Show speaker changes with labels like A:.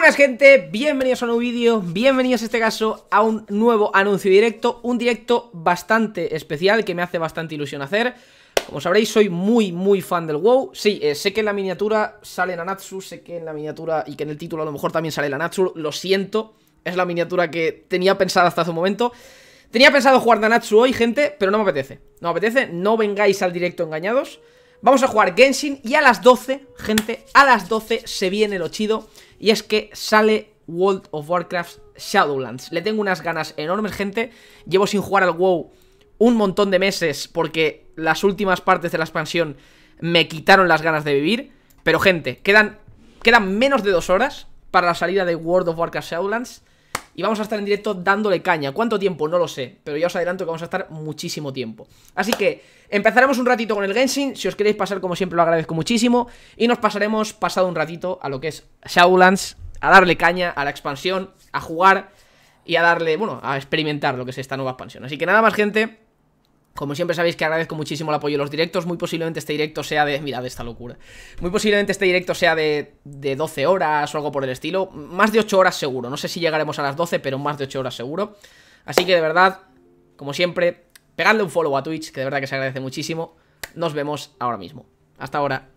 A: buenas gente, bienvenidos a un nuevo vídeo, bienvenidos en este caso a un nuevo anuncio directo, un directo bastante especial que me hace bastante ilusión hacer como sabréis, soy muy, muy fan del WoW. Sí, eh, sé que en la miniatura sale Nanatsu, sé que en la miniatura y que en el título a lo mejor también sale Nanatsu, lo siento. Es la miniatura que tenía pensada hasta hace un momento. Tenía pensado jugar Nanatsu hoy, gente, pero no me apetece. No me apetece, no vengáis al directo engañados. Vamos a jugar Genshin y a las 12 gente, a las 12 se viene lo chido y es que sale World of Warcraft Shadowlands. Le tengo unas ganas enormes, gente. Llevo sin jugar al WoW un montón de meses porque las últimas partes de la expansión me quitaron las ganas de vivir. Pero, gente, quedan, quedan menos de dos horas para la salida de World of Warcraft Shadowlands y vamos a estar en directo dándole caña. ¿Cuánto tiempo? No lo sé, pero ya os adelanto que vamos a estar muchísimo tiempo. Así que empezaremos un ratito con el Genshin, si os queréis pasar como siempre lo agradezco muchísimo, y nos pasaremos pasado un ratito a lo que es Shadowlands, a darle caña, a la expansión, a jugar y a darle, bueno, a experimentar lo que es esta nueva expansión. Así que nada más gente, como siempre sabéis que agradezco muchísimo el apoyo de los directos, muy posiblemente este directo sea de... Mirad esta locura. Muy posiblemente este directo sea de, de 12 horas o algo por el estilo. Más de 8 horas seguro, no sé si llegaremos a las 12, pero más de 8 horas seguro. Así que de verdad, como siempre, pegadle un follow a Twitch, que de verdad que se agradece muchísimo. Nos vemos ahora mismo. Hasta ahora.